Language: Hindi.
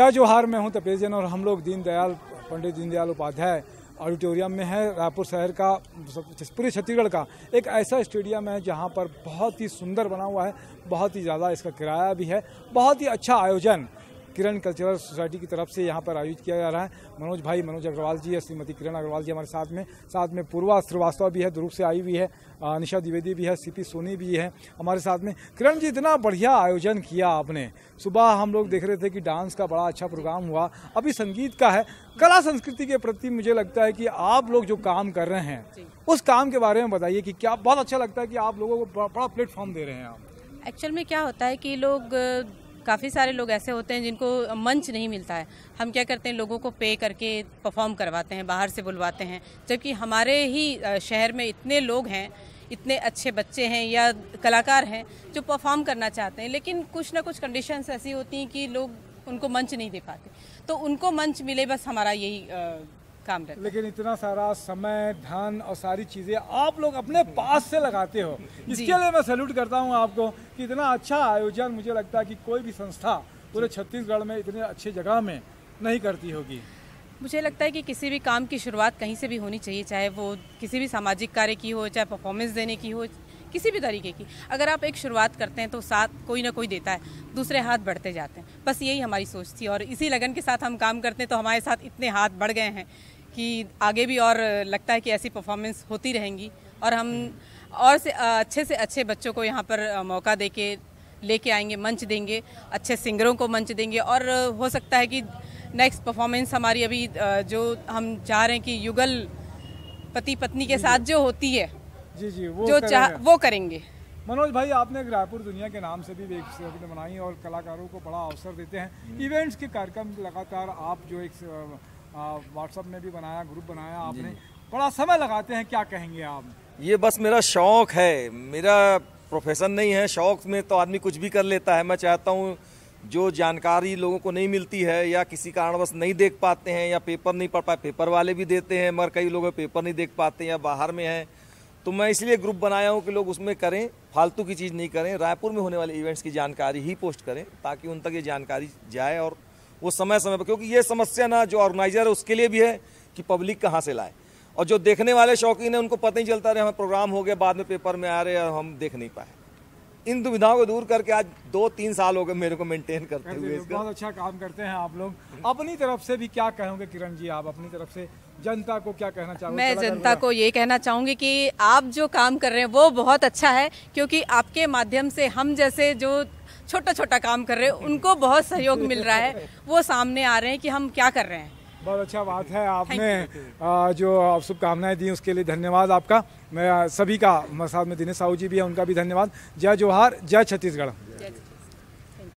जय जोहार मैं हूँ तपेश जैन और हम लोग दीनदयाल पंडित दीनदयाल उपाध्याय ऑडिटोरियम में है रायपुर शहर का पूरे छत्तीसगढ़ का एक ऐसा स्टेडियम है जहाँ पर बहुत ही सुंदर बना हुआ है बहुत ही ज़्यादा इसका किराया भी है बहुत ही अच्छा आयोजन किरण कल्चरल सोसाइटी की तरफ से यहाँ पर आयोजित किया जा रहा है मनोज भाई मनोज अग्रवाल जी है श्रीमती किरण अग्रवाल जी हमारे साथ में साथ में पूर्वा श्रीवास्तव भी है दुर्ग से आई हुई है निशा द्विवेदी भी है सीपी सोनी भी है हमारे साथ में किरण जी इतना बढ़िया आयोजन किया आपने सुबह हम लोग देख रहे थे कि डांस का बड़ा अच्छा प्रोग्राम हुआ अभी संगीत का है कला संस्कृति के प्रति मुझे लगता है कि आप लोग जो काम कर रहे हैं उस काम के बारे में बताइए कि क्या बहुत अच्छा लगता है कि आप लोगों को बड़ा प्लेटफॉर्म दे रहे हैं आप एक्चुअल में क्या होता है कि लोग काफ़ी सारे लोग ऐसे होते हैं जिनको मंच नहीं मिलता है हम क्या करते हैं लोगों को पे करके परफॉर्म करवाते हैं बाहर से बुलवाते हैं जबकि हमारे ही शहर में इतने लोग हैं इतने अच्छे बच्चे हैं या कलाकार हैं जो परफॉर्म करना चाहते हैं लेकिन कुछ ना कुछ कंडीशंस ऐसी होती हैं कि लोग उनको मंच नहीं दे पाते तो उनको मंच मिले बस हमारा यही काम रहता लेकिन इतना सारा समय धन और सारी चीज़ें आप लोग अपने पास से लगाते हो इसके लिए मैं सैल्यूट करता हूँ आपको कि इतना अच्छा आयोजन मुझे लगता है कि कोई भी संस्था पूरे छत्तीसगढ़ में इतनी अच्छी जगह में नहीं करती होगी मुझे लगता है कि किसी भी काम की शुरुआत कहीं से भी होनी चाहिए चाहे वो किसी भी सामाजिक कार्य की हो चाहे परफॉर्मेंस देने की हो किसी भी तरीके की अगर आप एक शुरुआत करते हैं तो साथ कोई ना कोई देता है दूसरे हाथ बढ़ते जाते हैं बस यही हमारी सोच थी और इसी लगन के साथ हम काम करते हैं तो हमारे साथ इतने हाथ बढ़ गए हैं कि आगे भी और लगता है कि ऐसी परफॉर्मेंस होती रहेंगी और हम और से अच्छे से अच्छे बच्चों को यहाँ पर मौका दे के लेके आएंगे मंच देंगे अच्छे सिंगरों को मंच देंगे और हो सकता है कि नेक्स्ट परफॉर्मेंस हमारी अभी जो हम चाह रहे हैं कि युगल पति पत्नी के साथ जो होती है जी जी वो जो चाह वो करेंगे मनोज भाई आपने रायपुर दुनिया के नाम से भी एक बनाई और कलाकारों को बड़ा अवसर देते हैं इवेंट्स के कार्यक्रम लगातार आप जो एक व्हाट्सएप में भी बनाया ग्रुप बनाया आपने बड़ा समय लगाते हैं क्या कहेंगे आप ये बस मेरा शौक है मेरा प्रोफेशन नहीं है शौक में तो आदमी कुछ भी कर लेता है मैं चाहता हूँ जो जानकारी लोगों को नहीं मिलती है या किसी कारणवश नहीं देख पाते हैं या पेपर नहीं पढ़ पाए पेपर वाले भी देते हैं मगर कई लोग पेपर नहीं देख पाते या बाहर में हैं तो मैं इसलिए ग्रुप बनाया हूँ कि लोग उसमें करें फालतू की चीज़ नहीं करें रायपुर में होने वाले इवेंट्स की जानकारी ही पोस्ट करें ताकि उन तक ये जानकारी जाए और वो समय समय पर क्योंकि ये समस्या ना जो ऑर्गेनाइज़र है उसके लिए भी है कि पब्लिक कहाँ से लाए और जो देखने वाले शौकीन हैं उनको पता नहीं चलता रहे हमें प्रोग्राम हो गया बाद में पेपर में आ रहे और हम देख नहीं पाए इन दुविधाओं को दूर करके आज दो तीन साल हो गए मेरे को मेंटेन करते हुए बहुत अच्छा काम करते हैं आप लोग अपनी तरफ से भी क्या कहोगे किरण जी आप अपनी तरफ से जनता को क्या कहना चाहूंगा मैं जनता को ये कहना चाहूँगी कि आप जो काम कर रहे हैं वो बहुत अच्छा है क्योंकि आपके माध्यम से हम जैसे जो छोटा छोटा काम कर रहे हैं उनको बहुत सहयोग मिल रहा है वो सामने आ रहे हैं कि हम क्या कर रहे हैं बहुत अच्छा बात है आपने जो आप शुभकामनाएं दी उसके लिए धन्यवाद आपका मैं सभी का साथ में दिनेश साहू जी भी है उनका भी धन्यवाद जय जोहार जय छत्तीसगढ़